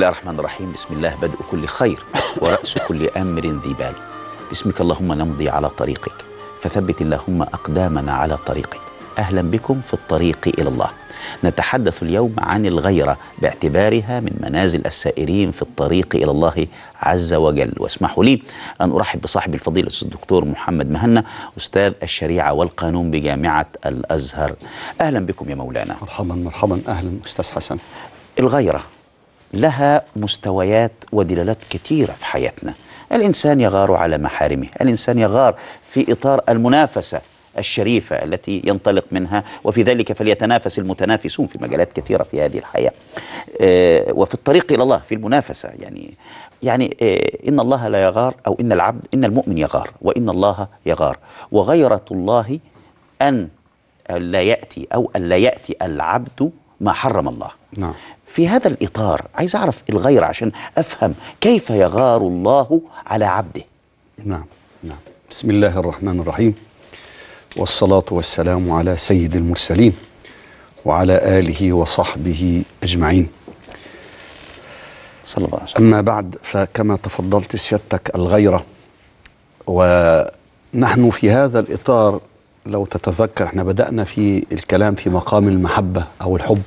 الله الرحمن الرحيم بسم الله بدء كل خير ورأس كل أمر ذي بال باسمك اللهم نمضي على طريقك فثبت اللهم أقدامنا على طريقك أهلا بكم في الطريق إلى الله نتحدث اليوم عن الغيرة باعتبارها من منازل السائرين في الطريق إلى الله عز وجل واسمحوا لي أن أرحب بصاحب الفضيلة الدكتور محمد مهنا أستاذ الشريعة والقانون بجامعة الأزهر أهلا بكم يا مولانا مرحبا مرحبا أهلا أستاذ حسن الغيرة لها مستويات ودلالات كثيرة في حياتنا الإنسان يغار على محارمه الإنسان يغار في إطار المنافسة الشريفة التي ينطلق منها وفي ذلك فليتنافس المتنافسون في مجالات كثيرة في هذه الحياة آه، وفي الطريق إلى الله في المنافسة يعني يعني آه، إن الله لا يغار أو إن العبد إن المؤمن يغار وإن الله يغار وغيرة الله أن لا يأتي أو أن لا يأتي العبد ما حرم الله نعم. في هذا الإطار عايز أعرف الغير عشان أفهم كيف يغار الله على عبده نعم نعم بسم الله الرحمن الرحيم والصلاة والسلام على سيد المرسلين وعلى آله وصحبه أجمعين صلى الله عليه وسلم أما بعد فكما تفضلت سيادتك الغيرة ونحن في هذا الإطار لو تتذكر احنا بدأنا في الكلام في مقام المحبة أو الحب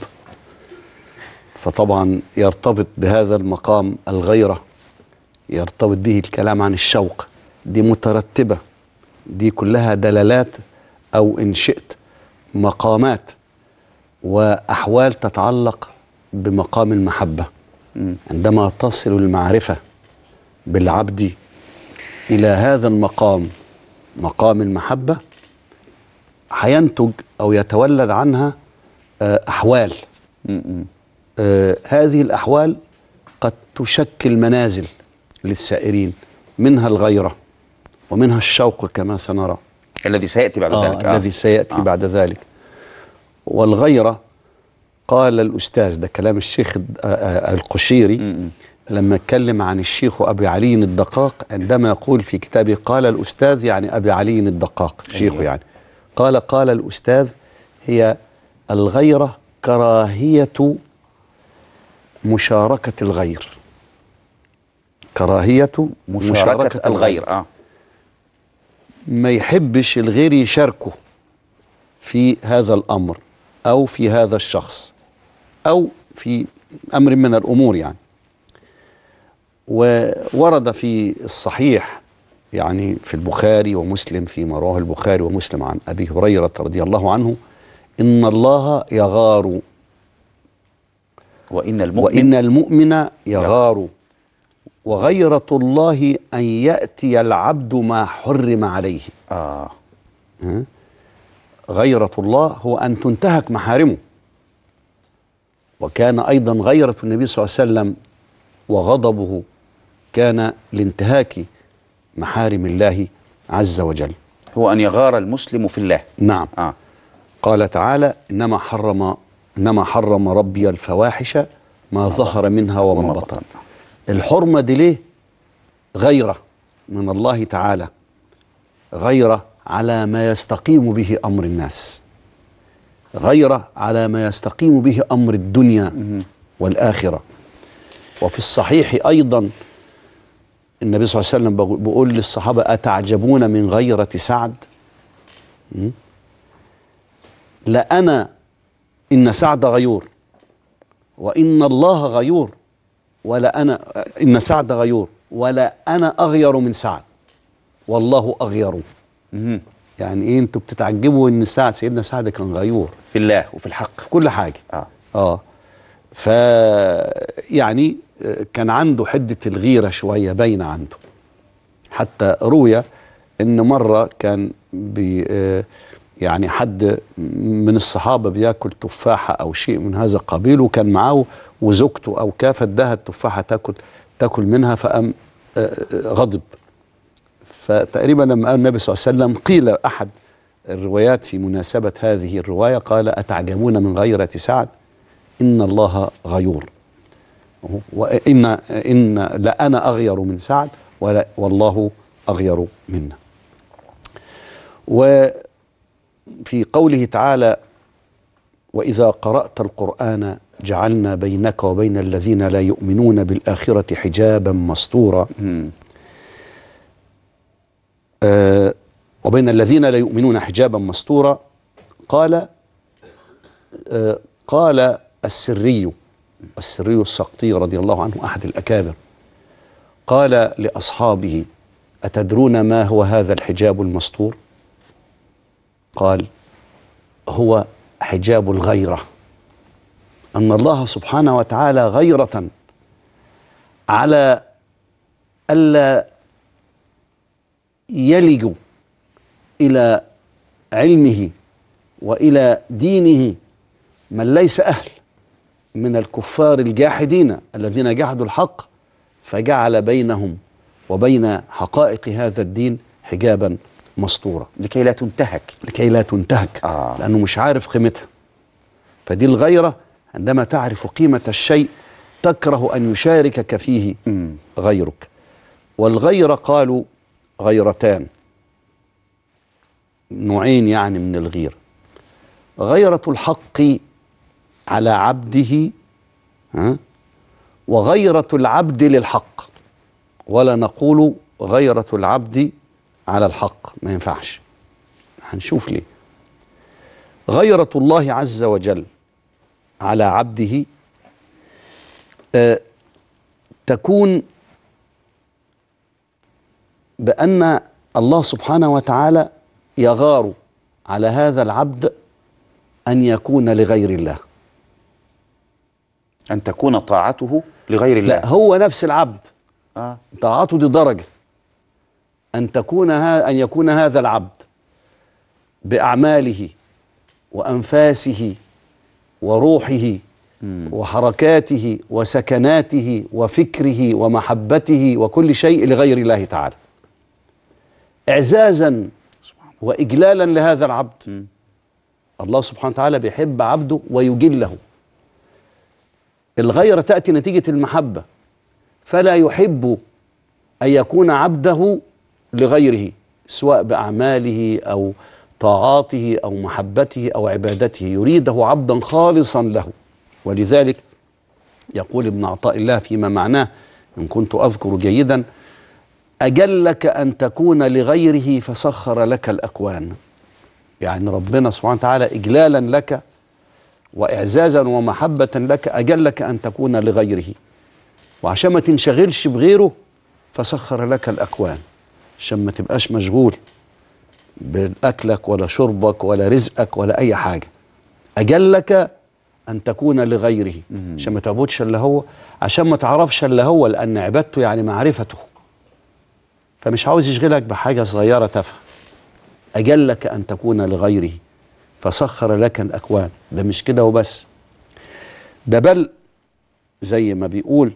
فطبعا يرتبط بهذا المقام الغيرة يرتبط به الكلام عن الشوق دي مترتبة دي كلها دلالات أو إن شئت مقامات وأحوال تتعلق بمقام المحبة عندما تصل المعرفة بالعبد إلى هذا المقام مقام المحبة هينتج أو يتولد عنها آه، أحوال آه، هذه الأحوال قد تشكل منازل للسائرين منها الغيرة ومنها الشوق كما سنرى الذي سيأتي بعد آه ذلك آه الذي سيأتي آه بعد ذلك والغيرة قال الأستاذ ده كلام الشيخ آه، آه، القشيري لما اتكلم عن الشيخ أبي علي الدقاق عندما يقول في كتابه قال الأستاذ يعني أبي علي الدقاق شيخه أيوه. يعني قال قال الأستاذ هي الغيرة كراهية مشاركة الغير كراهية مشاركة, مشاركة الغير آه. ما يحبش الغير يشاركه في هذا الأمر أو في هذا الشخص أو في أمر من الأمور يعني وورد في الصحيح يعني في البخاري ومسلم فيما رواه البخاري ومسلم عن أبي هريرة رضي الله عنه إن الله يغار وإن المؤمن, وإن المؤمن يغار وغيرة الله أن يأتي العبد ما حرم عليه آه. غيرة الله هو أن تنتهك محارمه وكان أيضا غيرة النبي صلى الله عليه وسلم وغضبه كان لانتهاك محارم الله عز وجل هو أن يغار المسلم في الله نعم آه. قال تعالى إنما حرم إنما حرم ربي الفواحش ما ظهر منها وما بطن الحرمة دي ليه غيرة من الله تعالى غيرة على ما يستقيم به أمر الناس غيرة على ما يستقيم به أمر الدنيا والآخرة وفي الصحيح أيضا النبي صلى الله عليه وسلم بيقول للصحابة أتعجبون من غيرة سعد لأنا إن سعد غيور وإن الله غيور ولا أنا إن سعد غيور ولا أنا أغير من سعد والله أغير يعني إيه أنتوا بتتعجبوا إن سعد سيدنا سعد كان غيور في الله وفي الحق في كل حاجة آه, آه. ف يعني آه، كان عنده حدة الغيرة شوية باينة عنده حتى روي إن مرة كان بي آه يعني حد من الصحابه بياكل تفاحه او شيء من هذا القبيل وكان معاه وزوجته او كافه اداها التفاحه تاكل تاكل منها فقام آه، آه، غضب فتقريبا لما قال النبي صلى الله عليه وسلم قيل احد الروايات في مناسبه هذه الروايه قال اتعجبون من غيره سعد ان الله غيور وان ان لا انا اغير من سعد ولا والله اغير منا و في قوله تعالى واذا قرات القران جعلنا بينك وبين الذين لا يؤمنون بالاخره حجابا مستورا آه وبين الذين لا يؤمنون حجابا مستورا قال آه قال السري السري السقطي رضي الله عنه احد الاكابر قال لاصحابه اتدرون ما هو هذا الحجاب المستور قال هو حجاب الغيرة أن الله سبحانه وتعالى غيرة على ألا يلج إلى علمه وإلى دينه من ليس أهل من الكفار الجاحدين الذين جحدوا الحق فجعل بينهم وبين حقائق هذا الدين حجابا مسطوره لكي لا تنتهك لكي لا تنتهك آه. لانه مش عارف قيمتها فدي الغيره عندما تعرف قيمه الشيء تكره ان يشاركك فيه مم. غيرك والغيره قالوا غيرتان نوعين يعني من الغيره غيره الحق على عبده ها وغيره العبد للحق ولا نقول غيره العبد على الحق ما ينفعش هنشوف ليه غيرة الله عز وجل على عبده آه تكون بأن الله سبحانه وتعالى يغار على هذا العبد أن يكون لغير الله أن تكون طاعته لغير الله لا هو نفس العبد آه. طاعته دي درجة أن تكون أن يكون هذا العبد بأعماله وأنفاسه وروحه وحركاته وسكناته وفكره ومحبته وكل شيء لغير الله تعالى إعزازا وإجلالا لهذا العبد الله سبحانه وتعالى بيحب عبده ويجله الغيرة تأتي نتيجة المحبة فلا يحب أن يكون عبده لغيره سواء بأعماله أو طاعاته أو محبته أو عبادته يريده عبدا خالصا له ولذلك يقول ابن عطاء الله فيما معناه إن كنت أذكر جيدا أجلك أن تكون لغيره فسخر لك الأكوان يعني ربنا سبحانه وتعالى إجلالا لك وإعزازا ومحبة لك أجلك أن تكون لغيره وعشان ما تنشغلش بغيره فسخر لك الأكوان عشان ما تبقاش مشغول بأكلك ولا شربك ولا رزقك ولا أي حاجة أجلك أن تكون لغيره عشان ما تعبدش إلا هو عشان ما تعرفش إلا هو لأن عبادته يعني معرفته فمش عاوز يشغلك بحاجة صغيرة تافهة أجلك أن تكون لغيره فسخر لك الأكوان ده مش كده وبس ده بل زي ما بيقول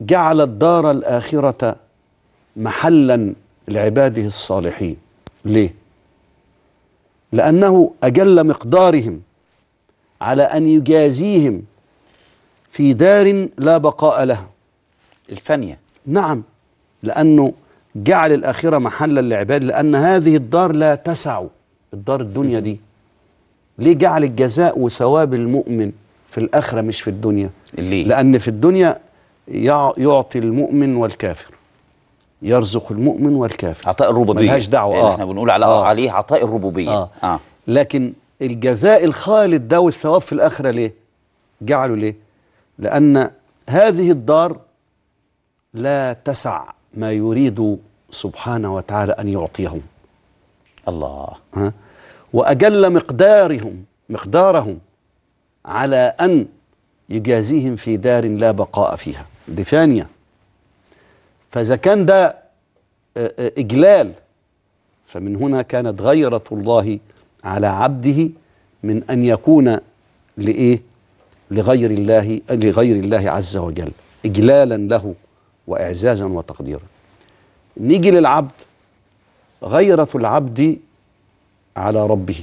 جعل الدار الآخرة محلا لعباده الصالحين ليه لانه اجل مقدارهم على ان يجازيهم في دار لا بقاء لها الفانيه نعم لانه جعل الاخره محلا لعباده لان هذه الدار لا تسع الدار الدنيا دي ليه جعل الجزاء وثواب المؤمن في الاخره مش في الدنيا ليه؟ لان في الدنيا يعطي المؤمن والكافر يرزق المؤمن والكافر عطاء الربوبيه ملهاش دعوه إيه، آه. احنا بنقول على آه. عليه عطاء الربوبيه آه. آه. لكن الجزاء الخالد ده والثواب في الاخره ليه جعله ليه لان هذه الدار لا تسع ما يريد سبحانه وتعالى ان يعطيهم الله ها؟ واجل مقدارهم مقدارهم على ان يجازيهم في دار لا بقاء فيها دي ثانيه فإذا كان ده آه، آه، إجلال فمن هنا كانت غيرة الله على عبده من أن يكون لإيه لغير الله لغير الله عز وجل إجلالا له وإعزازا وتقديرا نيجي للعبد غيرة العبد على ربه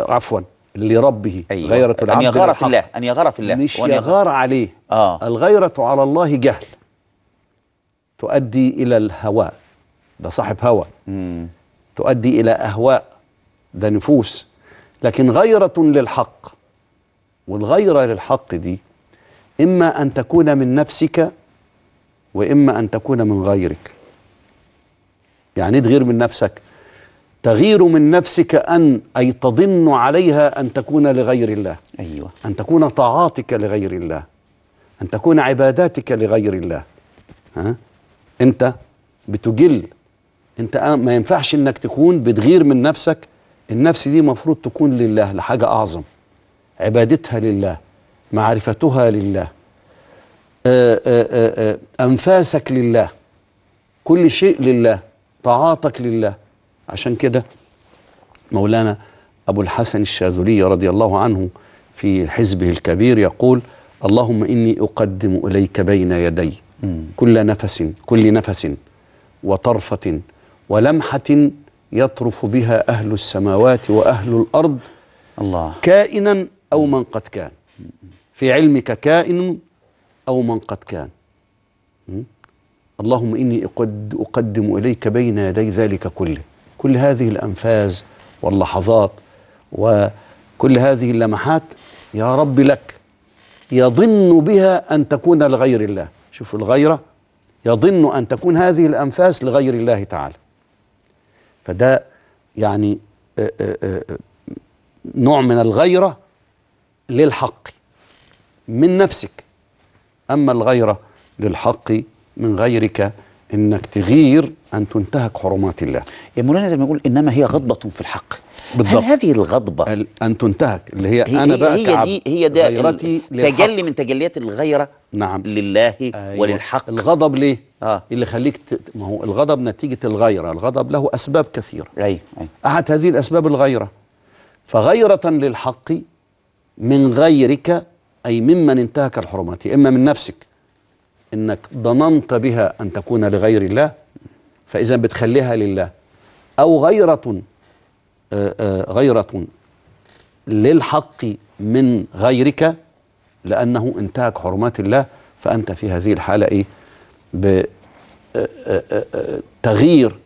عفوا لربه أيوة. غيرة العبد أن يغار في الله أن يغار في الله مش يغار عليه آه. الغيرة على الله جهل تؤدي إلى الهواء ده صاحب هوى تؤدي إلى أهواء ده نفوس لكن غيرة للحق والغيرة للحق دي إما أن تكون من نفسك وإما أن تكون من غيرك يعني تغير من نفسك تغير من نفسك أن أي تضن عليها أن تكون لغير الله أيوة. أن تكون طاعاتك لغير الله أن تكون عباداتك لغير الله ها؟ انت بتجل انت آه، ما ينفعش انك تكون بتغير من نفسك النفس دي مفروض تكون لله لحاجة أعظم عبادتها لله معرفتها لله آآ آه، آآ آه، أنفاسك لله كل شيء لله طاعاتك لله عشان كده مولانا أبو الحسن الشاذلي رضي الله عنه في حزبه الكبير يقول اللهم إني أقدم إليك بين يدي كل نفس كل نفس وطرفة ولمحة يطرف بها أهل السماوات وأهل الأرض الله كائنا أو من قد كان في علمك كائن أو من قد كان اللهم إني أقد أقدم إليك بين يدي ذلك كله كل هذه الأنفاس واللحظات وكل هذه اللمحات يا رب لك يظن بها أن تكون لغير الله شوف الغيرة يظن أن تكون هذه الأنفاس لغير الله تعالى فده يعني آه، آه، آه، نوع من الغيرة للحق من نفسك أما الغيرة للحق من غيرك إنك تغير أن تنتهك حرمات الله يا مولانا زي ما يقول إنما هي غضبة في الحق بالضبط. هل هذه الغضبة أن تنتهك اللي هي, هي أنا بقى هي دي هي ده غيرتي تجلي من تجليات الغيرة نعم لله أيوة. وللحق الغضب ليه؟ آه. اللي يخليك ت... ما هو الغضب نتيجة الغيرة الغضب له أسباب كثيرة أيوة. أيوة. أحد هذه الأسباب الغيرة فغيرة للحق من غيرك أي ممن انتهك الحرمات إما من نفسك إنك ضننت بها أن تكون لغير الله فإذا بتخليها لله أو غيرة آه، آه، غيرة للحق من غيرك لأنه انتهك حرمات الله فأنت في هذه الحالة إيه بتغيير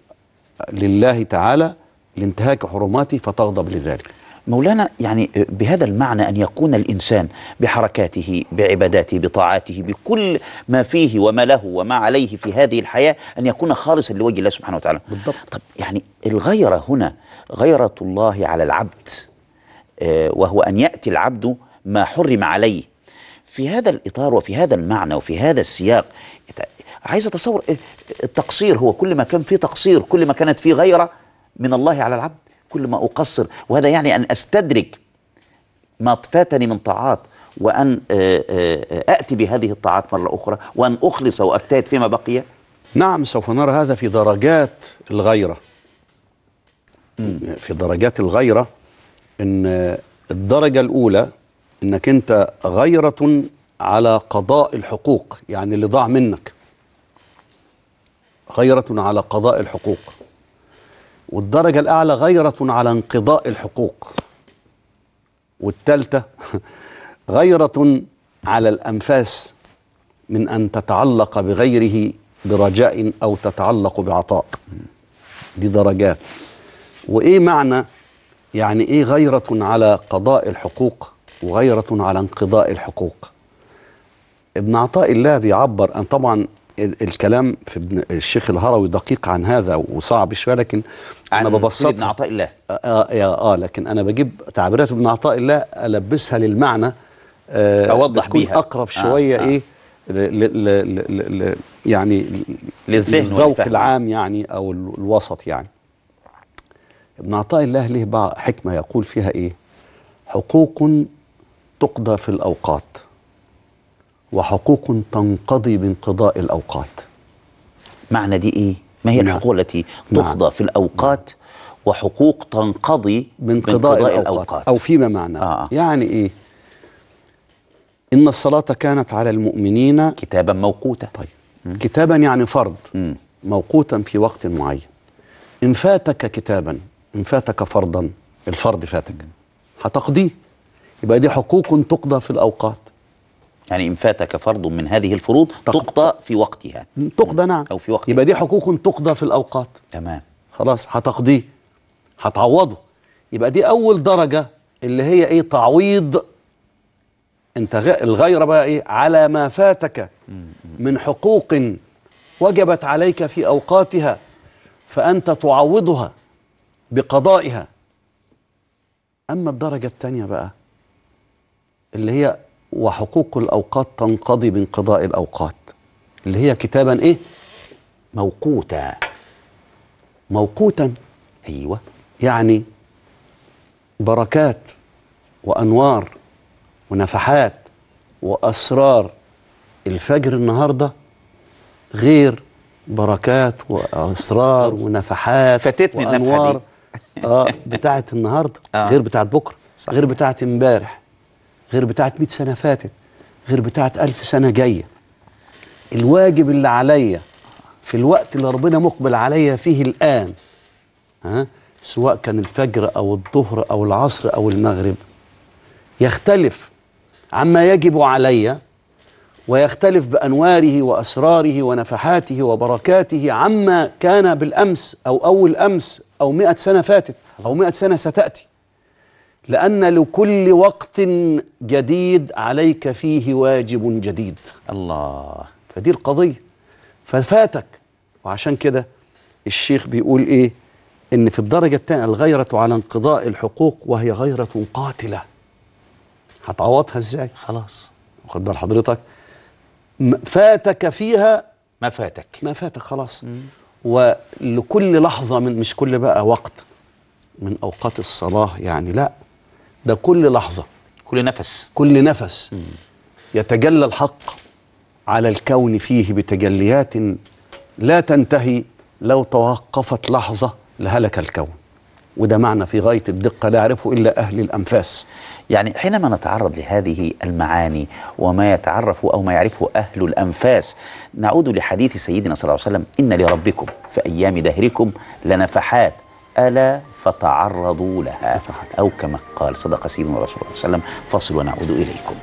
آه، لله تعالى لانتهاك حرماته فتغضب لذلك مولانا يعني بهذا المعنى ان يكون الانسان بحركاته بعباداته بطاعاته بكل ما فيه وما له وما عليه في هذه الحياه ان يكون خالصا لوجه الله سبحانه وتعالى بالضبط طب يعني الغيره هنا غيره الله على العبد آه، وهو ان ياتي العبد ما حرم عليه في هذا الاطار وفي هذا المعنى وفي هذا السياق عايز اتصور آه، التقصير هو كل ما كان فيه تقصير كل ما كانت فيه غيره من الله على العبد كل ما أقصر وهذا يعني أن أستدرك ما فاتني من طاعات وأن أأتي آه، آه، بهذه الطاعات مرة أخرى وأن أخلص وأكتئب فيما بقي نعم سوف نرى هذا في درجات الغيرة في درجات الغيرة إن الدرجة الأولى إنك أنت غيرة على قضاء الحقوق يعني اللي ضاع منك غيرة على قضاء الحقوق والدرجة الأعلى غيرة على انقضاء الحقوق والثالثة غيرة على الأنفاس من أن تتعلق بغيره برجاء أو تتعلق بعطاء دي درجات وإيه معنى يعني إيه غيرة على قضاء الحقوق وغيرة على انقضاء الحقوق ابن عطاء الله بيعبر أن طبعا الكلام في ابن الشيخ الهروي دقيق عن هذا وصعب شويه لكن انا ببسط ابن عطاء الله آه, آه, اه لكن انا بجيب تعبيرات ابن عطاء الله البسها للمعنى آه اوضح بيها اقرب آه، شويه آه آه ايه ل ل ل ل يعني للذوق العام يعني او الوسط يعني ابن عطاء الله له حكمه يقول فيها ايه حقوق تقضى في الاوقات وحقوق تنقضي بانقضاء الأوقات معنى دي إيه؟ ما هي نعم. الحقوق التي نعم. تقضى في الأوقات وحقوق تنقضي بانقضاء, بانقضاء الأوقات أو فيما معنى آه. يعني إيه؟ إن الصلاة كانت على المؤمنين كتابا موقوتا طيب مم. كتابا يعني فرض مم. موقوتا في وقت معين إن فاتك كتابا إن فاتك فرضا الفرض فاتك هتقضيه يبقى دي حقوق تقضى في الأوقات يعني إن فاتك فرض من هذه الفروض تقضى في وقتها تقضى نعم أو في وقتها يبقى دي حقوق تقضى في الأوقات تمام خلاص هتقضيه هتعوضه يبقى دي أول درجة اللي هي إيه تعويض أنت الغيرة بقى إيه على ما فاتك من حقوق وجبت عليك في أوقاتها فأنت تعوضها بقضائها أما الدرجة الثانية بقى اللي هي وحقوق الأوقات تنقضي بانقضاء الأوقات اللي هي كتابا إيه موقوتا موقوتا أيوة يعني بركات وأنوار ونفحات وأسرار الفجر النهارده غير بركات واسرار ونفحات فاتتني وانوار اه بتاعت النهارده آه. غير بتاعت بكره غير بتاعت امبارح غير بتاعت 100 سنه فاتت غير بتاعت 1000 سنه جايه الواجب اللي عليا في الوقت اللي ربنا مقبل عليا فيه الان ها سواء كان الفجر او الظهر او العصر او المغرب يختلف عما يجب علي ويختلف بانواره واسراره ونفحاته وبركاته عما كان بالامس او اول امس او مئة سنه فاتت او مئة سنه ستاتي لأن لكل وقت جديد عليك فيه واجب جديد الله فدي القضية ففاتك وعشان كده الشيخ بيقول إيه إن في الدرجة الثانية الغيرة على انقضاء الحقوق وهي غيرة قاتلة هتعوضها إزاي خلاص واخد بال حضرتك فاتك فيها ما فاتك ما فاتك خلاص مم. ولكل لحظة من مش كل بقى وقت من أوقات الصلاة يعني لأ ده كل لحظة كل نفس كل نفس مم. يتجلى الحق على الكون فيه بتجليات لا تنتهي لو توقفت لحظة لهلك الكون وده معنى في غاية الدقة لا يعرفه إلا أهل الأنفاس يعني حينما نتعرض لهذه المعاني وما يتعرف أو ما يعرفه أهل الأنفاس نعود لحديث سيدنا صلى الله عليه وسلم إن لربكم في أيام دهركم لنفحات ألا فتعرضوا لها أو كما قال صدق سيدنا رسول الله صلى الله عليه وسلم فصل ونعود إليكم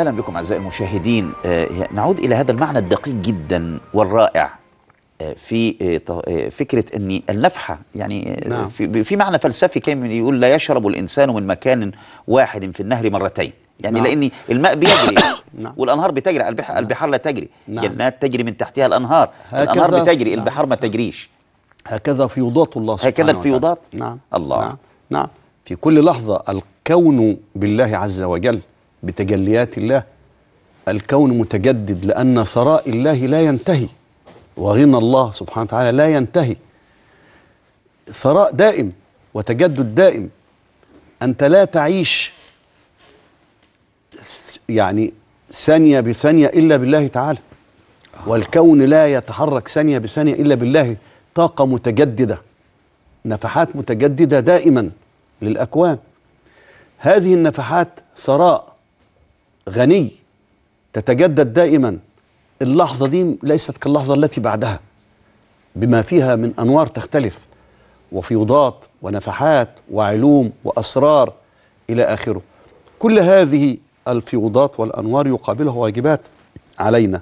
اهلا بكم اعزائي المشاهدين آه، نعود الى هذا المعنى الدقيق جدا والرائع آه، في آه، فكره ان النفحه يعني نعم. في معنى فلسفي كان يقول لا يشرب الانسان من مكان واحد في النهر مرتين يعني نعم. لان الماء بيجري نعم. والانهار بتجري البحر, نعم. البحار لا تجري نعم. جنات تجري من تحتها الانهار الانهار بتجري نعم. البحار ما تجريش هكذا فيوضات الله سبحانه هكذا الفيوضات نعم الله نعم. نعم في كل لحظه الكون بالله عز وجل بتجليات الله الكون متجدد لأن ثراء الله لا ينتهي وغنى الله سبحانه وتعالى لا ينتهي ثراء دائم وتجدد دائم أنت لا تعيش يعني ثانية بثانية إلا بالله تعالى والكون لا يتحرك ثانية بثانية إلا بالله طاقة متجددة نفحات متجددة دائما للأكوان هذه النفحات ثراء غني تتجدد دائما اللحظة دي ليست كاللحظة التي بعدها بما فيها من أنوار تختلف وفيوضات ونفحات وعلوم وأسرار إلى آخره كل هذه الفيوضات والأنوار يقابلها واجبات علينا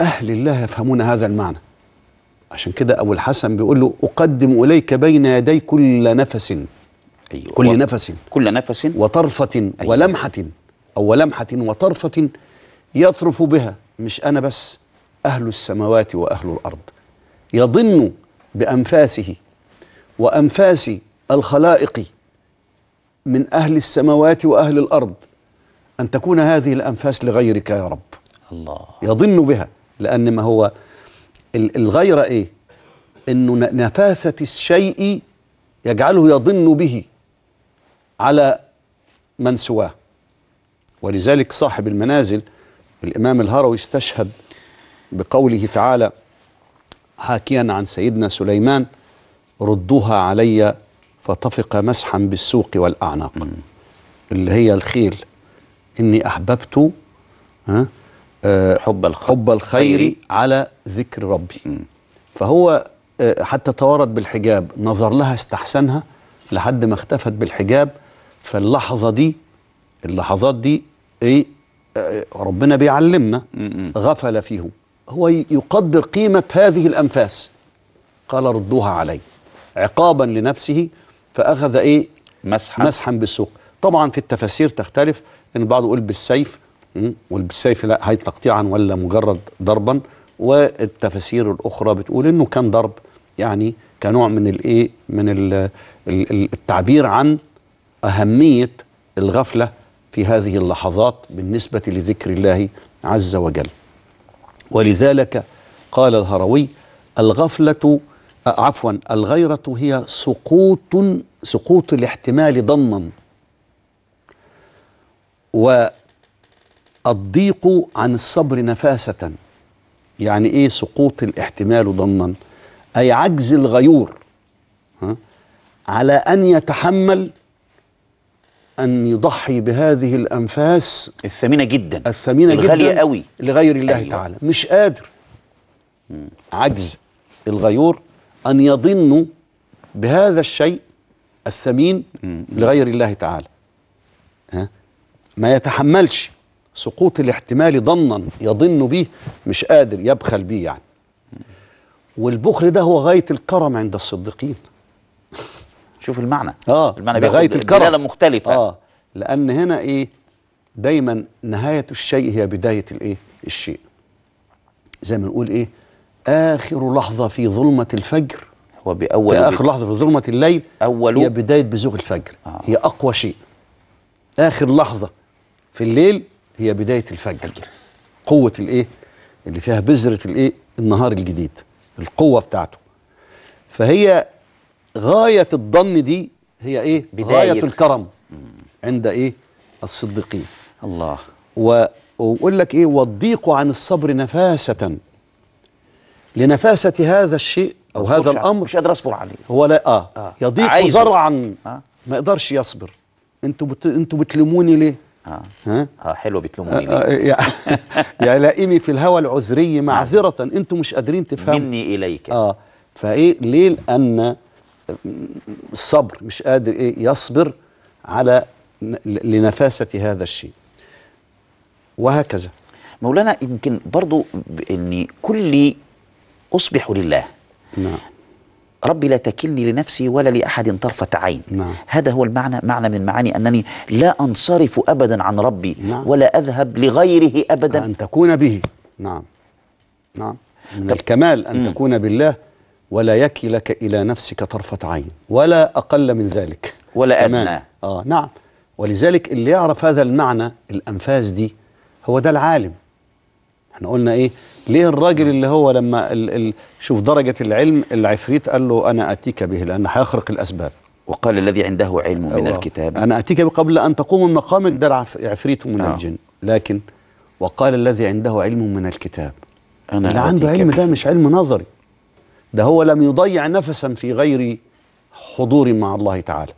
أهل الله يفهمون هذا المعنى عشان كده أبو الحسن بيقول له أقدم إليك بين يدي كل نفس أيوة. كل و... نفس كل نفس وطرفة أيوة. ولمحة أو ولمحة وطرفة يطرف بها مش أنا بس أهل السماوات وأهل الأرض يضن بأنفاسه وأنفاس الخلائق من أهل السماوات وأهل الأرض أن تكون هذه الأنفاس لغيرك يا رب الله يضن بها لأن ما هو الغير إيه إنه نفاثة الشيء يجعله يضن به على من سواه ولذلك صاحب المنازل الإمام الهروي استشهد بقوله تعالى حاكيا عن سيدنا سليمان ردوها علي فطفق مسحا بالسوق والأعناق اللي هي الخيل إني أحببت ها آه، آه، حب الخير, حب الخير على ذكر ربي فهو آه، حتى توارد بالحجاب نظر لها استحسنها لحد ما اختفت بالحجاب فاللحظه دي اللحظات دي ايه آه، ربنا بيعلمنا غفل فيهم هو يقدر قيمه هذه الانفاس قال ردوها علي عقابا لنفسه فاخذ ايه مسحا مسحا بالسوق طبعا في التفاسير تختلف ان البعض يقول بالسيف والسيف لا هاي تقطيعا ولا مجرد ضربا والتفاسير الاخرى بتقول انه كان ضرب يعني كنوع من الايه من التعبير عن أهمية الغفلة في هذه اللحظات بالنسبة لذكر الله عز وجل ولذلك قال الهروي الغفلة آه، عفوا الغيرة هي سقوط سقوط الاحتمال ضنا. والضيق عن الصبر نفاسة يعني ايه سقوط الاحتمال ضنا؟ أي عجز الغيور ها على أن يتحمل أن يضحي بهذه الأنفاس الثمينة جدا الثمينة جدا الغالية قوي لغير الله أيوة. تعالى مش قادر عجز الغيور أن يضن بهذا الشيء الثمين لغير الله تعالى ها؟ ما يتحملش سقوط الاحتمال ضنا يضن به مش قادر يبخل به يعني والبخل ده هو غاية الكرم عند الصديقين شوف المعنى اه المعنى بغاية الكرم دلاله مختلفه اه لان هنا ايه دايما نهايه الشيء هي بدايه الايه الشيء زي ما نقول ايه اخر لحظه في ظلمه الفجر هو باول اخر لحظه في ظلمه الليل اول هي بدايه بزوغ الفجر آه. هي اقوى شيء اخر لحظه في الليل هي بدايه الفجر قوه الايه اللي فيها بذره الايه النهار الجديد القوه بتاعته فهي غاية الظن دي هي إيه بداية. غاية الكرم عند إيه الصديقين الله وقول لك إيه والضيق عن الصبر نفاسة لنفاسة هذا الشيء أو هذا الأمر مش قادر أصبر عليه هو لا آه, آه. يضيق عايزه. زرعا آه. ما يقدرش يصبر أنتوا بت... أنتوا بتلوموني ليه آه. ها آه. حلو بتلوموني ليه آه، آه، يا لائمي في الهوى العذري معذرة نعم. أنتوا مش قادرين تفهموا مني إليك آه فإيه ليه لأن الصبر مش قادر ايه يصبر على لنفاسه هذا الشيء وهكذا مولانا يمكن برضو اني كلي اصبح لله نعم ربي لا تكلني لنفسي ولا لأحد طرفة عين نعم. هذا هو المعنى معنى من معاني أنني لا أنصرف أبدا عن ربي نعم. ولا أذهب لغيره أبدا أن تكون به نعم نعم من الكمال أن م. تكون بالله ولا يكلك إلى نفسك طرفة عين ولا أقل من ذلك ولا أدنى آه نعم ولذلك اللي يعرف هذا المعنى الأنفاس دي هو ده العالم احنا قلنا ايه ليه الراجل اللي هو لما الـ الـ شوف درجة العلم العفريت قال له أنا أتيك به لأن هيخرق الأسباب وقال الذي عنده علم من أيوة. الكتاب أنا أتيك قبل أن تقوم من مقامك ده العفريت من أوه. نعم. الجن لكن وقال الذي عنده علم من الكتاب أنا اللي عنده علم ده مش علم نظري ده هو لم يضيع نفسا في غير حضور مع الله تعالى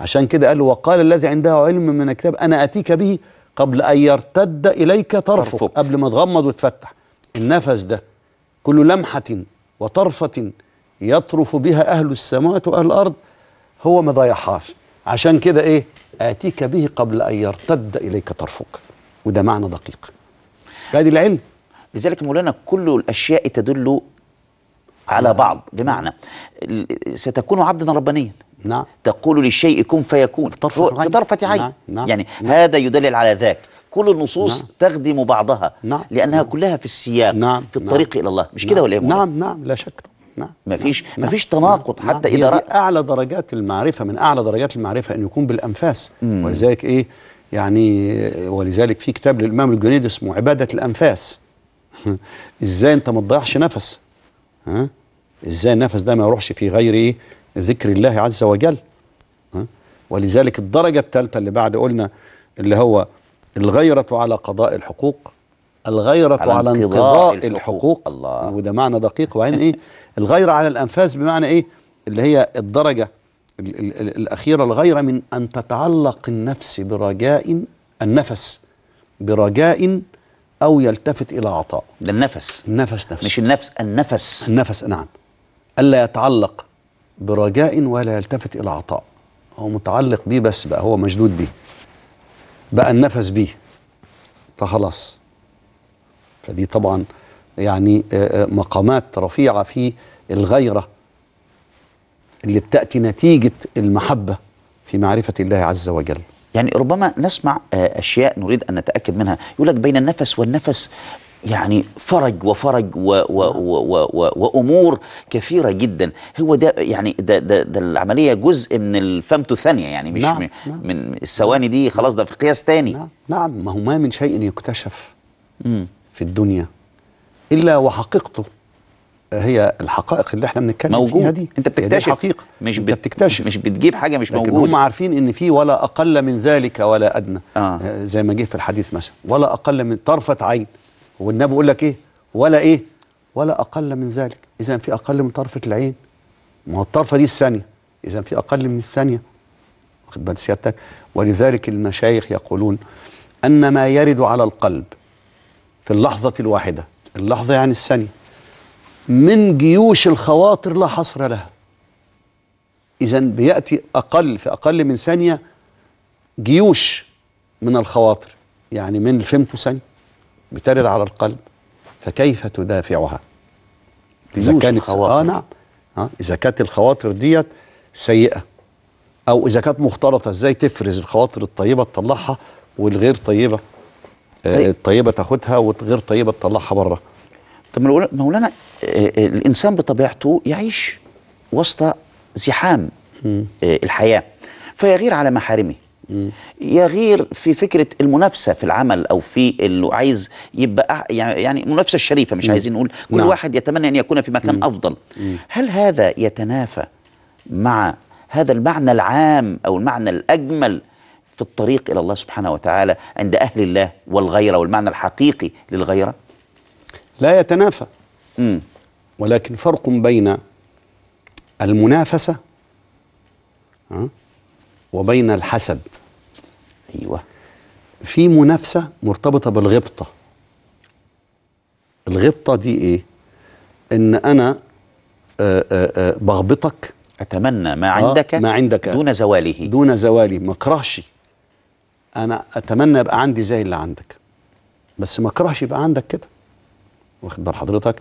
عشان كده قال وقال الذي عنده علم من الكتاب أنا أتيك به قبل أن يرتد إليك طرفك قبل ما تغمض وتفتح النفس ده كل لمحة وطرفة يطرف بها أهل السماوات وأهل الأرض هو ما ضيعهاش عشان كده إيه آتيك به قبل أن يرتد إليك طرفك وده معنى دقيق هذه العلم لذلك مولانا كل الأشياء تدل على بعض بمعنى ستكون عبدا ربانيا نعم تقول للشيء كن فيكون في طرفة عين نعم. نعم. يعني نا. نعم. هذا يدلل على ذاك كل النصوص نعم. تخدم بعضها نعم. لأنها نا. نعم. كلها في السياق نعم. في نعم. الطريق نا. إلى الله مش كده ولا إيه نعم نعم لا شك نعم ما فيش ما فيش تناقض نعم. حتى إذا رأى أعلى درجات المعرفة من أعلى درجات المعرفة أن يكون بالأنفاس ولذلك إيه يعني ولذلك في كتاب للإمام الجنيد اسمه عبادة الأنفاس إزاي أنت ما تضيعش نفس ها ازاي النفس ده ما يروحش في غير ايه ذكر الله عز وجل ها؟ ولذلك الدرجة الثالثة اللي بعد قلنا اللي هو الغيرة على قضاء الحقوق الغيرة على, على انقضاء الحقوق, الحقوق. الله. وده معنى دقيق وبعدين ايه الغيرة على الانفاس بمعنى ايه اللي هي الدرجة الـ الـ الـ الأخيرة الغيرة من أن تتعلق النفس برجاء النفس برجاء أو يلتفت إلى عطاء ده النفس النفس نفسه مش النفس النفس النفس نعم ألا يتعلق برجاء ولا يلتفت إلى عطاء هو متعلق بيه بس بقى هو مشدود بيه بقى النفس بيه فخلاص فدي طبعا يعني آه، آه، مقامات رفيعة في الغيرة اللي بتأتي نتيجة المحبة في معرفة الله عز وجل يعني ربما نسمع آه، أشياء نريد أن نتأكد منها يقول لك بين النفس والنفس يعني فرج وفرج و و و و و وامور كثيره جدا هو ده يعني ده ده, ده العمليه جزء من الفمتو ثانيه يعني مش نعم نعم من الثواني دي خلاص ده في قياس ثاني نعم, نعم ما هو ما من شيء يكتشف في الدنيا الا وحقيقته هي الحقائق اللي احنا بنتكلم فيها دي انت بتكتشف حقيقه مش انت بتكتشف مش بتجيب حاجه مش موجوده هم عارفين ان في ولا اقل من ذلك ولا ادنى آه. آه، زي ما جه في الحديث مثلا ولا اقل من طرفه عين والنبي يقول لك ايه ولا ايه ولا اقل من ذلك اذا في اقل من طرفه العين ما هو الطرفه دي الثانيه اذا في اقل من الثانيه واخد بال سيادتك ولذلك المشايخ يقولون ان ما يرد على القلب في اللحظه الواحده اللحظه يعني الثانيه من جيوش الخواطر لا حصر لها اذا بياتي اقل في اقل من ثانيه جيوش من الخواطر يعني من الفيمتو ثانيه بترد على القلب فكيف تدافعها إذا كانت آه إذا كانت الخواطر ديت سيئة أو إذا كانت مختلطة إزاي تفرز الخواطر الطيبة تطلعها والغير طيبة آه، طيب. الطيبة تاخدها والغير طيبة تطلعها بره طب مولانا آه، آه، الإنسان بطبيعته يعيش وسط زحام الحياة فيغير على محارمه يغير في فكره المنافسه في العمل او في اللي عايز يبقى يعني المنافسه يعني الشريفه مش عايزين نقول كل نعم. واحد يتمنى ان يكون في مكان افضل هل هذا يتنافى مع هذا المعنى العام او المعنى الاجمل في الطريق الى الله سبحانه وتعالى عند اهل الله والغيره والمعنى الحقيقي للغيره؟ لا يتنافى مم. ولكن فرق بين المنافسه أه؟ وبين الحسد أيوة في منافسة مرتبطة بالغبطة الغبطة دي إيه؟ إن أنا آآ آه، آآ آه، آه، بغبطك أتمنى ما عندك, ما عندك دون زواله دون زوالي ما أكرهش أنا أتمنى يبقى عندي زي اللي عندك بس ما أكرهش يبقى عندك كده واخد بال حضرتك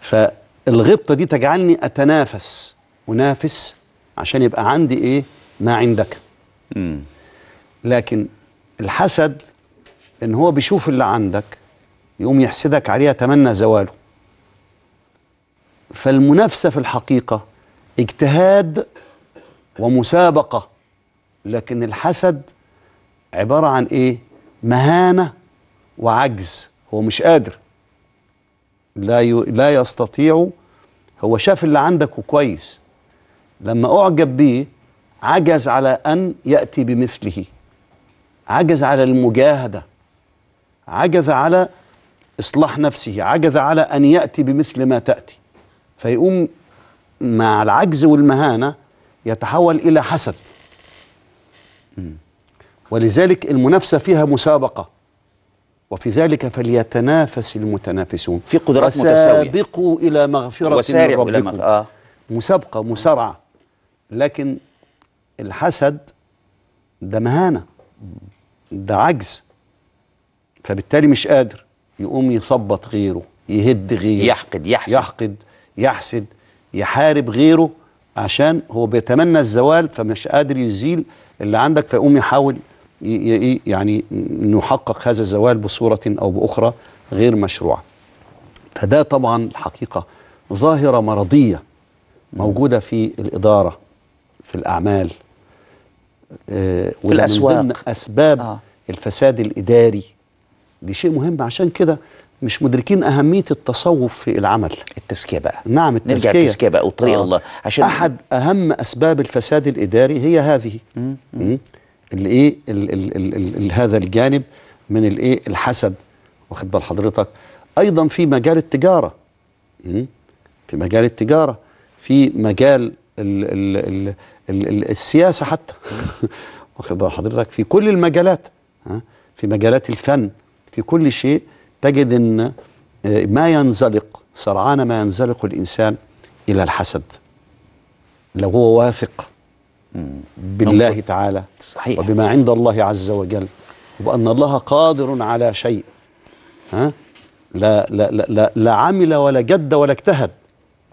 فالغبطة دي تجعلني أتنافس أنافس عشان يبقى عندي إيه ما عندك لكن الحسد ان هو بيشوف اللي عندك يقوم يحسدك عليه يتمنى زواله فالمنافسة في الحقيقة اجتهاد ومسابقة لكن الحسد عبارة عن ايه مهانة وعجز هو مش قادر لا ي... لا يستطيع هو شاف اللي عندك وكويس لما اعجب بيه عجز على أن يأتي بمثله عجز على المجاهدة عجز على إصلاح نفسه عجز على أن يأتي بمثل ما تأتي فيقوم مع العجز والمهانة يتحول إلى حسد ولذلك المنافسة فيها مسابقة وفي ذلك فليتنافس المتنافسون في قدرات متساوية سابقوا إلى مغفرة وسارعوا إلى مغفرة آه. مسابقة مسارعة لكن الحسد ده مهانة ده عجز فبالتالي مش قادر يقوم يصبط غيره يهد غيره يحقد يحسد يحقد يحسد يحارب غيره عشان هو بيتمنى الزوال فمش قادر يزيل اللي عندك فيقوم يحاول يعني انه يحقق هذا الزوال بصوره او باخرى غير مشروعه. فده طبعا الحقيقه ظاهره مرضيه موجوده في الاداره في الاعمال آه، في الأسواق من ضمن أسباب آه. الفساد الإداري دي شيء مهم عشان كده مش مدركين أهمية التصوف في العمل التزكية بقى نعم التزكية نرجع التزكية بقى وطريق آه. الله عشان أحد أهم أسباب الفساد الإداري هي هذه مم. مم. اللي إيه ال ال ال هذا الجانب من الإيه الحسد واخد بال حضرتك أيضا في مجال التجارة مم. في مجال التجارة في مجال الـ الـ الـ السياسة حتى واخد بال حضرتك في كل المجالات في مجالات الفن في كل شيء تجد ان آه، ما ينزلق سرعان ما ينزلق الانسان الى الحسد لو هو واثق بالله تعالى صحيح وبما عند الله عز وجل وبان الله قادر على شيء ها لا لا لا, لا عمل ولا جد ولا اجتهد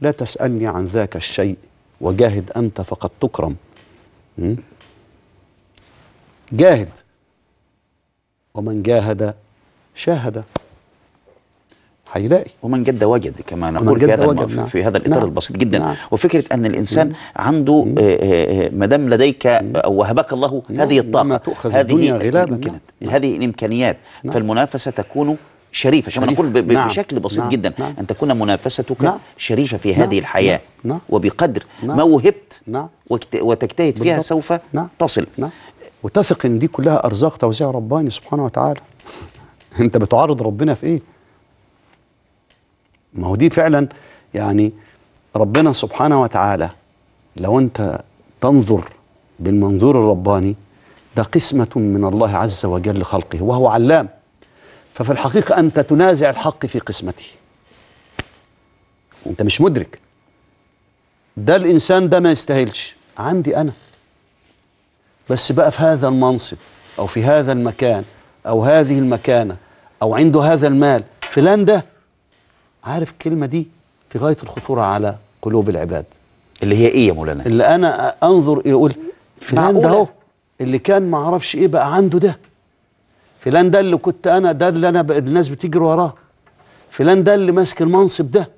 لا تسالني عن ذاك الشيء وجاهد أنت فقد تكرم جاهد ومن جاهد شاهد حيلاقي ومن جد وجد كما نقول في هذا وجد. نعم. في هذا الاطار نعم. البسيط جدا نعم. وفكره ان الانسان مم. عنده ما آه، آه، آه، دام لديك او وهبك الله نعم. هذه الطاقه هذه نعم. هذه الامكانيات نعم. فالمنافسه تكون شريفة شريف. نقول ب... نعم. بشكل بسيط نعم. جدا نعم. أن تكون منافستك نعم. شريفة في نعم. هذه نعم، الحياة نعم. وبقدر نعم. موهبت نعم. وكت... وتجتهد فيها بالضبط. سوف نعم. تصل نعم. وتثق أن دي كلها أرزاق توزيع رباني سبحانه وتعالى أنت بتعرض ربنا في إيه ما هو دي فعلا يعني ربنا سبحانه وتعالى لو أنت تنظر بالمنظور الرباني ده قسمة من الله عز وجل لخلقه وهو علام ففي الحقيقة أنت تنازع الحق في قسمته أنت مش مدرك ده الإنسان ده ما يستاهلش عندي أنا بس بقى في هذا المنصب أو في هذا المكان أو هذه المكانة أو عنده هذا المال فلان ده عارف الكلمة دي في غاية الخطورة على قلوب العباد اللي هي إيه يا مولانا؟ اللي أنا أنظر يقول فلان ده هو اللي كان ما اعرفش إيه بقى عنده ده فلان ده اللي كنت انا ده اللي انا الناس بتجري وراه فلان ده اللي ماسك المنصب ده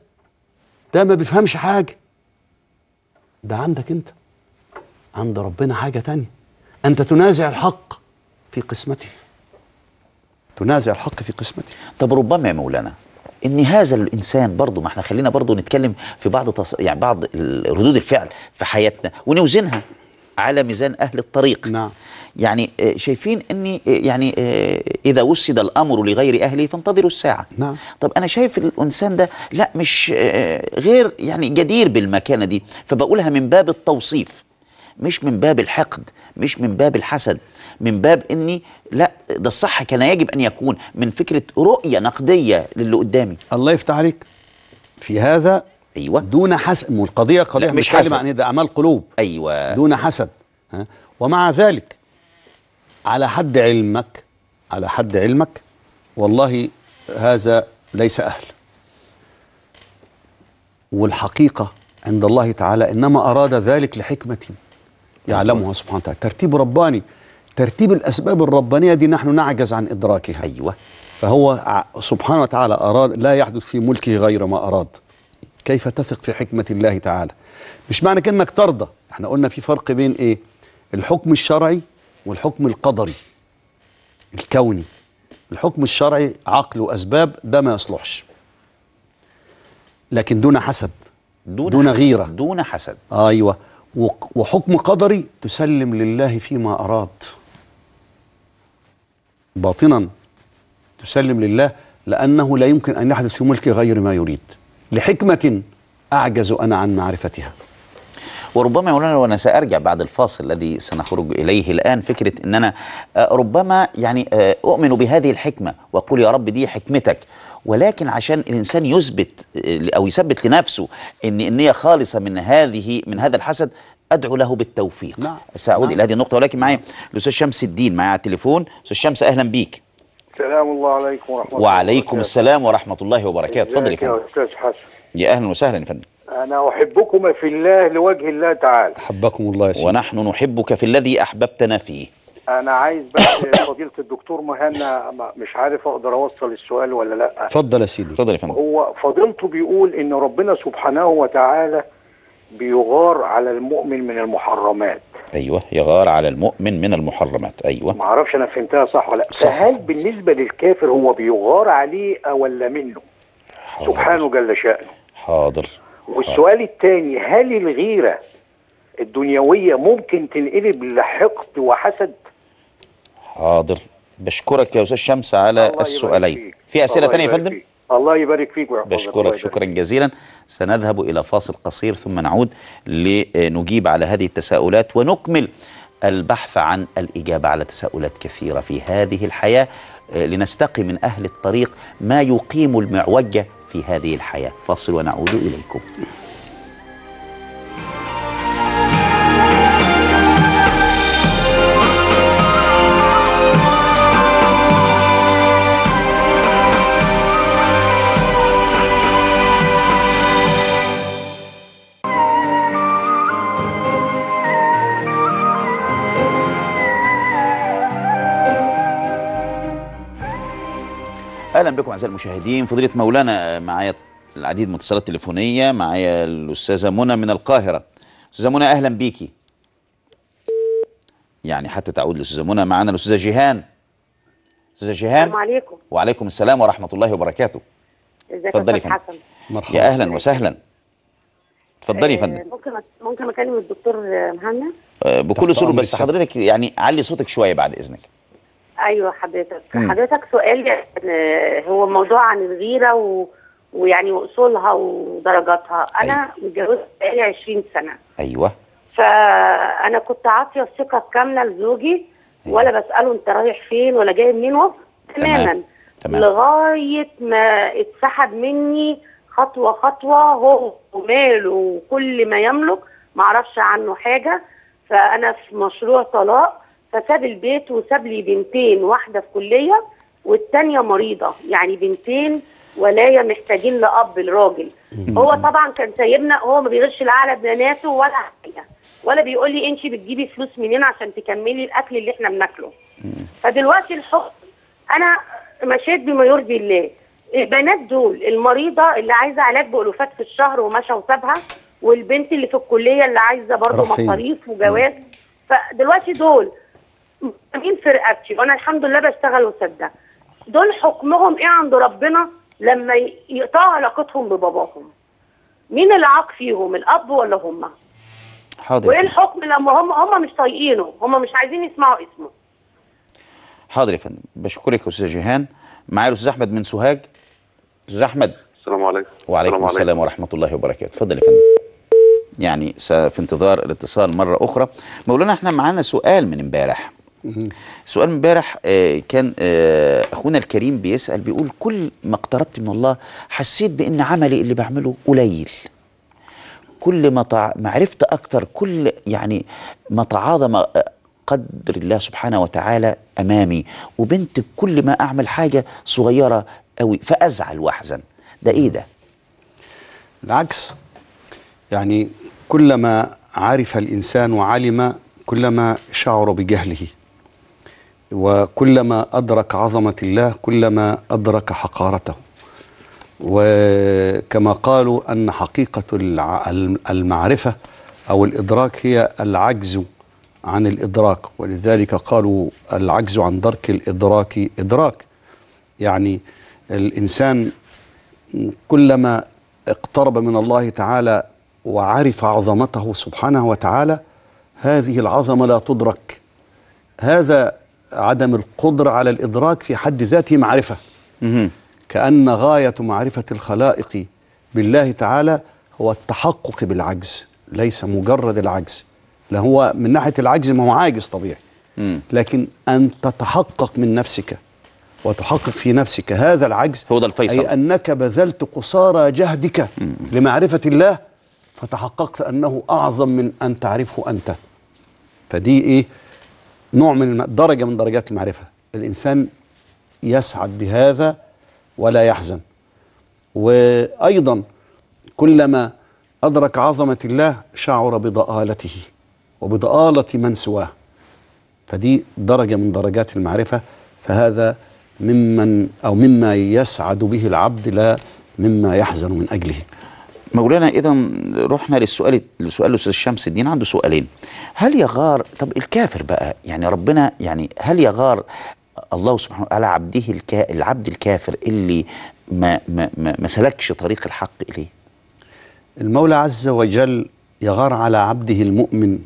ده ما بيفهمش حاجه ده عندك انت عند ربنا حاجه تانية انت تنازع الحق في قسمته تنازع الحق في قسمته طب ربما يا مولانا ان هذا الانسان برضه ما احنا خلينا برضه نتكلم في بعض تص... يعني بعض ردود الفعل في حياتنا ونوزنها على ميزان أهل الطريق نعم يعني آه، شايفين أني آه، يعني آه، إذا وسد الأمر لغير أهله فانتظروا الساعة نعم طب أنا شايف الإنسان ده لا مش غير يعني جدير بالمكانة دي فبقولها من باب التوصيف مش من باب الحقد مش من باب الحسد من باب اني لا ده الصح كان يجب ان يكون من فكره رؤيه نقديه للي قدامي الله يفتح عليك في هذا ايوه دون حسد والقضيه قضيه مش حسد عن إيه؟ ده اعمال قلوب ايوه دون حسد ها؟ ومع ذلك على حد علمك على حد علمك والله هذا ليس اهل والحقيقه عند الله تعالى انما اراد ذلك لحكمه يعلمها أيوة. سبحانه وتعالى ترتيب رباني ترتيب الاسباب الربانيه دي نحن نعجز عن ادراكها ايوه فهو سبحانه وتعالى اراد لا يحدث في ملكه غير ما اراد كيف تثق في حكمة الله تعالى مش معنى كأنك ترضى احنا قلنا في فرق بين ايه الحكم الشرعي والحكم القدري الكوني الحكم الشرعي عقل وأسباب ده ما يصلحش لكن دون حسد دون, دون حسد. غيرة دون حسد أيوة وحكم قدري تسلم لله فيما أراد باطنا تسلم لله لأنه لا يمكن أن يحدث في ملكه غير ما يريد لحكمة أعجز أنا عن معرفتها وربما مولانا وانا سارجع بعد الفاصل الذي سنخرج اليه الان فكره ان انا آه، ربما يعني آه، اؤمن بهذه الحكمه واقول يا رب دي حكمتك ولكن عشان الانسان يثبت آه، او يثبت لنفسه ان النيه خالصه من هذه من هذا الحسد ادعو له بالتوفيق نعم. ساعود نعم. الى هذه النقطه ولكن معي الاستاذ شمس الدين معي على التليفون استاذ شمس اهلا بيك السلام الله عليكم ورحمة الله وعليكم السلام ورحمة الله وبركاته اتفضل يا فندم يا أستاذ حسن يا أهلا وسهلا يا فندم أنا أحبكما في الله لوجه الله تعالى أحبكم الله يا سيدي ونحن نحبك في الذي أحببتنا فيه أنا عايز بس فضيلة الدكتور مهنا مش عارف أقدر أوصل السؤال ولا لأ اتفضل يا سيدي اتفضل يا فندم هو فضيلته بيقول إن ربنا سبحانه وتعالى بيغار على المؤمن من المحرمات ايوه يغار على المؤمن من المحرمات ايوه ما اعرفش انا فهمتها صح ولا لا فهل بالنسبه للكافر هو بيغار عليه ولا منه حاضر. سبحانه جل شانه حاضر والسؤال الثاني هل الغيره الدنيويه ممكن تنقلب لحقد وحسد حاضر بشكرك يا استاذ شمس على السؤالين في اسئله ثانيه يا فندم الله يبارك فيك ويحفظك بشكرك شكرا جزيلا سنذهب إلى فاصل قصير ثم نعود لنجيب على هذه التساؤلات ونكمل البحث عن الإجابة على تساؤلات كثيرة في هذه الحياة آه، لنستقي من أهل الطريق ما يقيم المعوجة في هذه الحياة فاصل ونعود إليكم اعزائي المشاهدين فضيله مولانا معايا العديد من الاتصالات التليفونيه معايا الاستاذه منى من القاهره استاذه منى اهلا بيكي يعني حتى تعود الاستاذه منى معانا الاستاذه جيهان استاذه جيهان السلام عليكم وعليكم السلام ورحمه الله وبركاته اتفضلي يا فندم مرحبا يا اهلا وسهلا اتفضلي يا فندم آه، ممكن ممكن اكلم الدكتور آه، مهنا آه، بكل سرور بس حضرتك يعني علي صوتك شويه بعد اذنك ايوه حضرتك م. حضرتك سؤال يعني، آه، هو موضوع عن الغيره و... ويعني واصولها ودرجاتها انا أيوة. متجوزه بقالي 20 سنه ايوه فانا كنت عاطيه الثقه الكامله لزوجي أيوة. ولا بساله انت رايح فين ولا جاي منين وفق تماما تمام. لغايه ما اتسحب مني خطوه خطوه هو وماله وكل ما يملك ما اعرفش عنه حاجه فانا في مشروع طلاق فساب البيت وساب لي بنتين واحده في كليه والثانيه مريضه يعني بنتين ولايه محتاجين لاب الراجل هو طبعا كان سايبنا هو ما بيغش لا على بناته ولا حاجه ولا بيقول لي انت بتجيبي فلوس منين عشان تكملي الاكل اللي احنا بناكله فدلوقتي الحكم انا مشيت بما يرضي الله البنات دول المريضه اللي عايزه علاج بالوفات في الشهر ومشى وسابها والبنت اللي في الكليه اللي عايزه برضه مصاريف وجواز فدلوقتي دول مين في رقبتي وانا الحمد لله بشتغل وصدق دول حكمهم ايه عند ربنا لما يقطعوا علاقتهم بباباهم مين اللي عاق فيهم الاب ولا هم حاضر وايه الحكم لما هم هم مش طايقينه هم مش عايزين يسمعوا اسمه حاضر يا فندم بشكرك يا استاذ جيهان معايا الاستاذ احمد من سوهاج استاذ احمد السلام عليكم وعليكم السلام ورحمه الله وبركاته اتفضل يا فندم يعني في انتظار الاتصال مره اخرى مولانا احنا معانا سؤال من امبارح سؤال امبارح آه، كان آه، اخونا الكريم بيسال بيقول كل ما اقتربت من الله حسيت بان عملي اللي بعمله قليل كل ما معرفت عرفت اكتر كل يعني ما تعاظم آه، قدر الله سبحانه وتعالى امامي وبنت كل ما اعمل حاجه صغيره قوي فازعل واحزن ده ايه ده العكس يعني كلما عرف الانسان وعلم كلما شعر بجهله وكلما أدرك عظمة الله كلما أدرك حقارته وكما قالوا أن حقيقة المعرفة أو الإدراك هي العجز عن الإدراك ولذلك قالوا العجز عن درك الإدراك إدراك يعني الإنسان كلما اقترب من الله تعالى وعرف عظمته سبحانه وتعالى هذه العظمة لا تدرك هذا عدم القدرة على الإدراك في حد ذاته معرفة كأن غاية معرفة الخلائق بالله تعالى هو التحقق بالعجز ليس مجرد العجز لا هو من ناحية العجز ما هو عاجز طبيعي لكن أن تتحقق من نفسك وتحقق في نفسك هذا العجز هو ده الفيصل أي أنك بذلت قصارى جهدك لمعرفة الله فتحققت أنه أعظم من أن تعرفه أنت فدي إيه نوع من درجة من درجات المعرفة الإنسان يسعد بهذا ولا يحزن وأيضا كلما أدرك عظمة الله شعر بضآلته وبضآلة من سواه فدي درجة من درجات المعرفة فهذا ممن أو مما يسعد به العبد لا مما يحزن من أجله مولانا اذا رحنا للسؤال لسؤال الاستاذ شمس الدين عنده سؤالين هل يغار طب الكافر بقى يعني ربنا يعني هل يغار الله سبحانه على عبده الكا العبد الكافر اللي ما ما ما, ما سلكش طريق الحق اليه المولى عز وجل يغار على عبده المؤمن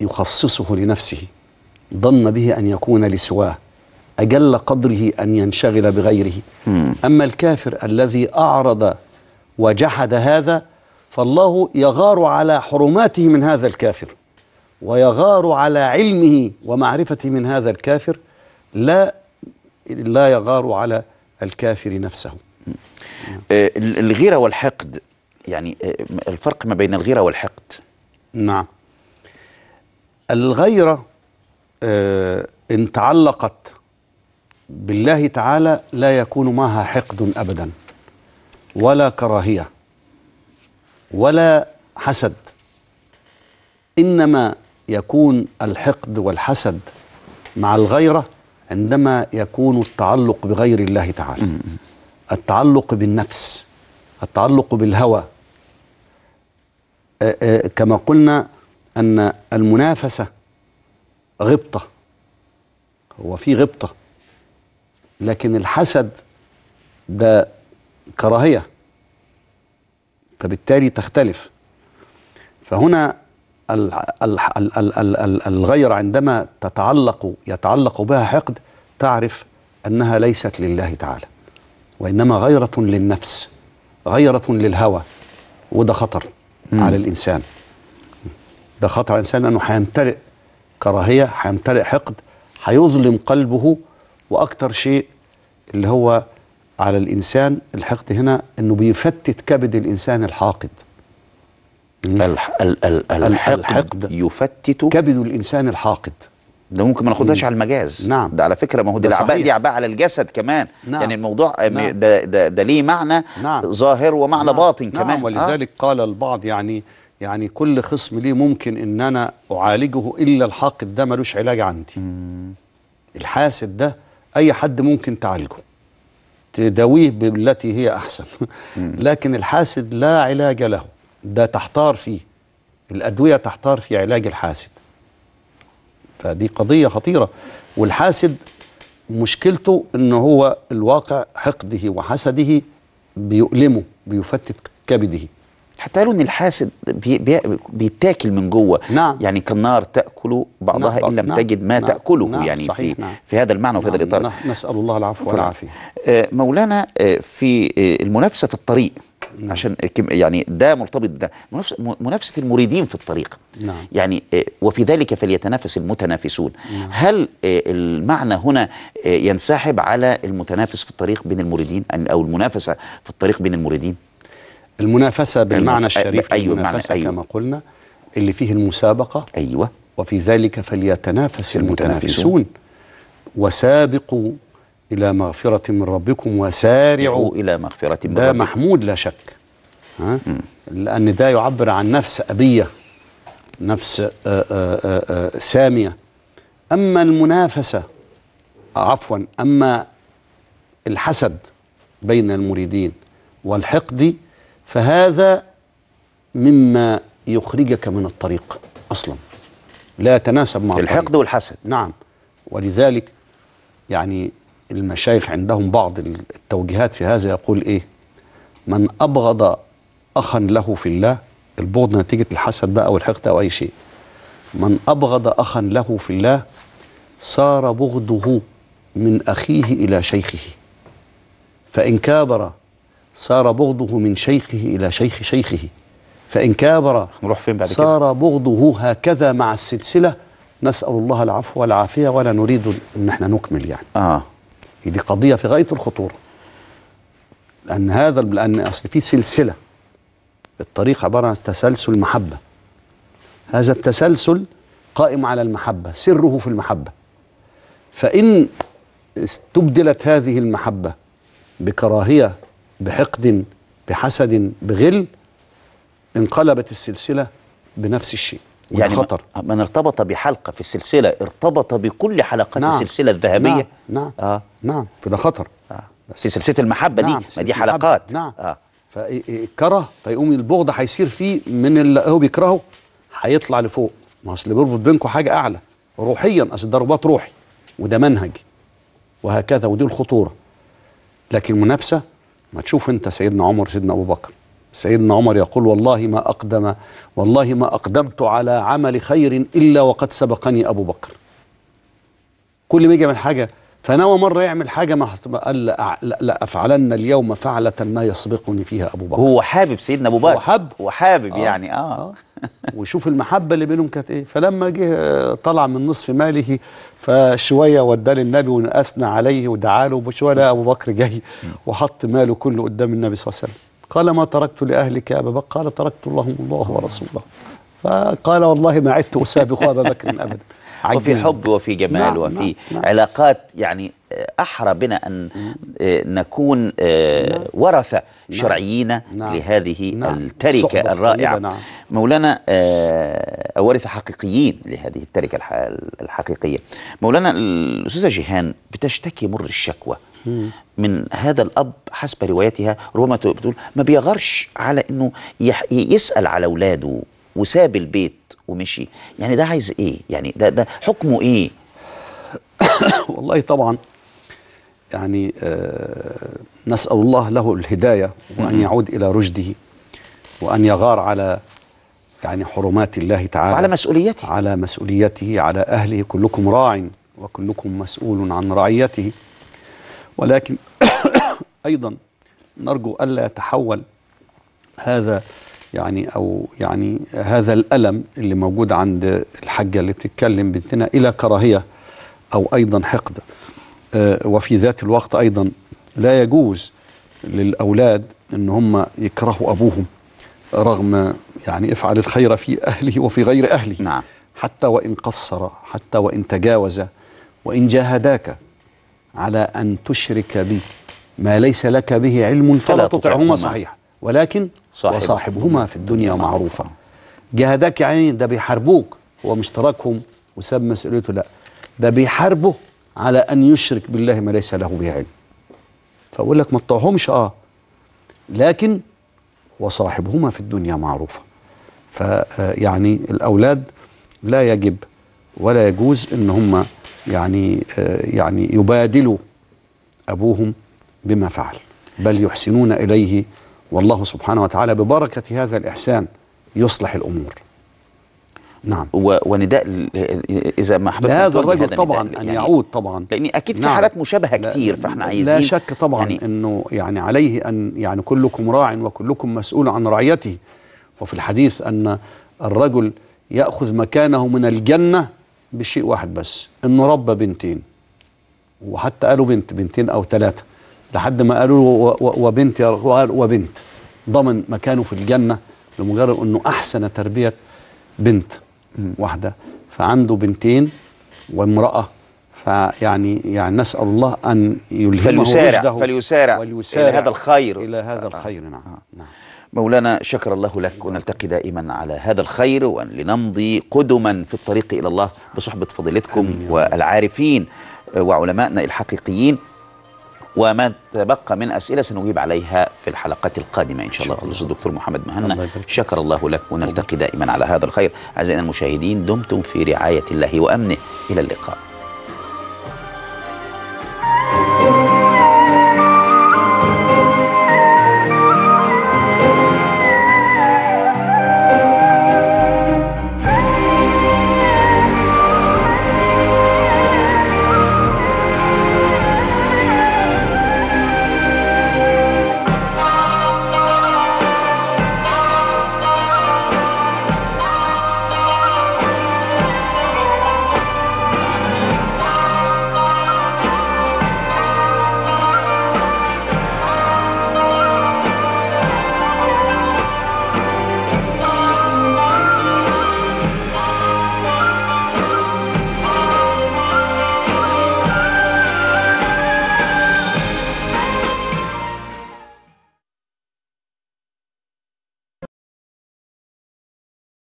يخصصه لنفسه ظن به ان يكون لسواه اجل قدره ان ينشغل بغيره م. اما الكافر الذي اعرض وجحد هذا فالله يغار على حرماته من هذا الكافر ويغار على علمه ومعرفته من هذا الكافر لا لا يغار على الكافر نفسه آه، الغيرة والحقد يعني آه، الفرق ما بين الغيرة والحقد نعم الغيرة آه، إن تعلقت بالله تعالى لا يكون معها حقد أبدا ولا كراهية ولا حسد إنما يكون الحقد والحسد مع الغيرة عندما يكون التعلق بغير الله تعالى التعلق بالنفس التعلق بالهوى كما قلنا أن المنافسة غبطة هو في غبطة لكن الحسد ده كراهية فبالتالي تختلف فهنا الغيرة عندما تتعلق يتعلق بها حقد تعرف أنها ليست لله تعالى وإنما غيرة للنفس غيرة للهوى وده خطر مم. على الإنسان ده خطر على الإنسان لأنه هيمتلئ كراهية هيمتلئ حقد هيظلم قلبه وأكثر شيء اللي هو على الإنسان الحقد هنا أنه بيفتت كبد الإنسان الحاقد الح... ال... ال... الحقد, الحقد يفتت كبد الإنسان الحاقد ده ممكن ما ناخدهاش على المجاز نعم ده على فكره ما هو دي العباءه دي اعباء على الجسد كمان نعم. يعني الموضوع نعم. ده, ده, ده ليه معنى نعم. ظاهر ومعنى نعم. باطن نعم. كمان نعم ولذلك آه. قال البعض يعني يعني كل خصم ليه ممكن ان انا اعالجه الا الحاقد ده ملوش علاج عندي مم. الحاسد ده اي حد ممكن تعالجه تداويه بالتي هي أحسن لكن الحاسد لا علاج له ده تحتار فيه الأدوية تحتار في علاج الحاسد فدي قضية خطيرة والحاسد مشكلته ان هو الواقع حقده وحسده بيؤلمه بيفتت كبده حتى قالوا ان الحاسد بي بي بيتاكل من جوه نعم. يعني كالنار تاكل بعضها نعم. ان لم نعم. تجد ما نعم. تاكله نعم. يعني صحيح. في نعم. في هذا المعنى وفي نعم. هذا الاطار نسال الله العفو والعافيه آه، مولانا آه، في آه، المنافسه في الطريق نعم. عشان يعني ده مرتبط ده منافسه منافسه المريدين في الطريق نعم. يعني وفي ذلك فليتنافس المتنافسون نعم. هل المعنى هنا ينسحب على المتنافس في الطريق بين المريدين او المنافسه في الطريق بين المريدين المنافسة بالمعنى الشريف أيوة المنافسة أيوة كما قلنا اللي فيه المسابقة أيوة وفي ذلك فليتنافس المتنافسون وسابقوا إلى مغفرة من ربكم وسارعوا إلى مغفرة من ده ربكم. محمود لا شك ها؟ لأن ده يعبر عن نفس أبية نفس آآ آه، آآ آه، آآ آه، سامية أما المنافسة عفوا أما الحسد بين المريدين والحقد فهذا مما يخرجك من الطريق أصلا لا يتناسب مع الحقد الطريق. والحسد نعم ولذلك يعني المشايخ عندهم بعض التوجيهات في هذا يقول إيه من أبغض أخا له في الله البغض نتيجة الحسد بقى والحقد أو أي شيء من أبغض أخا له في الله صار بغضه من أخيه إلى شيخه فإن كابر صار بغضه من شيخه إلى شيخ شيخه فإن كابر نروح فين بعد صار بغضه هكذا مع السلسلة نسأل الله العفو والعافية ولا نريد أن احنا نكمل يعني آه. دي قضية في غاية الخطورة لأن هذا لأن أصل في سلسلة الطريق عبارة عن تسلسل محبة هذا التسلسل قائم على المحبة سره في المحبة فإن استبدلت هذه المحبة بكراهية بحقد بحسد بغل انقلبت السلسلة بنفس الشيء يعني خطر من ارتبط بحلقة في السلسلة ارتبط بكل حلقات نعم السلسلة الذهبية نعم نعم, آه نعم فده خطر آه في سلسلة المحبة نعم دي ما دي حلقات نعم آه فكره فيقوم البغض هيصير فيه من اللي هو بيكرهه هيطلع لفوق ما اصل بيربط بينكم حاجة أعلى روحيا اصل ده رباط روحي وده منهج وهكذا ودي الخطورة لكن المنافسه ما تشوف انت سيدنا عمر سيدنا ابو بكر سيدنا عمر يقول والله ما اقدم والله ما اقدمت على عمل خير الا وقد سبقني ابو بكر كل ما يجي من حاجه فنوى مره يعمل حاجه ما قال لا لا اليوم فعله ما يسبقني فيها ابو بكر هو حابب سيدنا ابو بكر هو حب هو حابب آه. يعني اه, آه. وشوف المحبه اللي بينهم كانت ايه فلما جه آه، طلع من نصف ماله فشويه وداه للنبي واثنى عليه ودعا له وشويه ابو بكر جاي وحط ماله كله قدام النبي صلى الله عليه وسلم قال ما تركت لاهلك يا ابا بكر قال تركت اللهم الله ورسوله فقال والله ما عدت اسابق ابا بكر ابدا وفي حب وفي جمال نعم وفي نعم, نعم. علاقات يعني أحرى بنا أن آه، نكون آه، نعم. ورثة نعم. شرعيين نعم. لهذه التركة الرائعة نعم. مولانا آه، ورثة حقيقيين لهذه التركة الحقيقية مولانا الأستاذة جيهان بتشتكي مر الشكوى من هذا الأب حسب روايتها ربما بتقول ما بيغرش على أنه يسأل على أولاده وساب البيت ومشي يعني ده عايز ايه يعني ده ده حكمه ايه والله طبعا يعني آه، نسأل الله له الهداية وأن يعود إلى رشده وأن يغار على يعني حرمات الله تعالى على مسؤوليته على مسؤوليته على أهله كلكم راع وكلكم مسؤول عن رعيته ولكن أيضا نرجو ألا يتحول هذا يعني أو يعني هذا الألم اللي موجود عند الحاجة اللي بتتكلم بنتنا إلى كراهية أو أيضا حقد آه، وفي ذات الوقت أيضا لا يجوز للأولاد أن هم يكرهوا أبوهم رغم يعني افعل الخير في أهله وفي غير أهله نعم. حتى وإن قصر حتى وإن تجاوز وإن جاهداك على أن تشرك به ما ليس لك به علم فلا تطعهما صحيح ولكن صاحب. وصاحبهما في الدنيا نعم. معروفة جاهداك يعني ده بيحاربوك هو مش تركهم وساب مسؤوليته لا ده بيحاربه على أن يشرك بالله ما ليس له به علم فأقول لك ما تطوعهمش آه لكن وصاحبهما في الدنيا معروفة فيعني آه، الأولاد لا يجب ولا يجوز ان هم يعني آه، يعني يبادلوا ابوهم بما فعل بل يحسنون اليه والله سبحانه وتعالى ببركه هذا الاحسان يصلح الامور نعم ونداء اذا ما حبيت هذا الرجل طبعا ان يعني يعود طبعا لان اكيد في نعم حالات مشابهه كتير فاحنا عايزين لا شك طبعا يعني انه يعني عليه ان يعني كلكم راع وكلكم مسؤول عن رعيته وفي الحديث ان الرجل ياخذ مكانه من الجنه بشيء واحد بس انه ربى بنتين وحتى قالوا بنت بنتين او ثلاثه لحد ما قالوا وبنت وبنت ضمن مكانه في الجنه لمجرد انه احسن تربيه بنت واحدة فعنده بنتين وامرأة فيعني يعني نسأل الله أن يلهمه فليسارع فليسارع, فليسارع إلى هذا الخير إلى هذا آه. الخير نعم, نعم. مولانا شكر الله لك ونلتقي دائما على هذا الخير ولنمضي قدما في الطريق إلى الله بصحبة فضيلتكم والعارفين وعلمائنا الحقيقيين وما تبقى من أسئلة سنجيب عليها في الحلقات القادمة إن شاء الله خلص الدكتور محمد مهنا شكر الله لك ونلتقي دائما على هذا الخير أعزائنا المشاهدين دمتم في رعاية الله وأمنه إلى اللقاء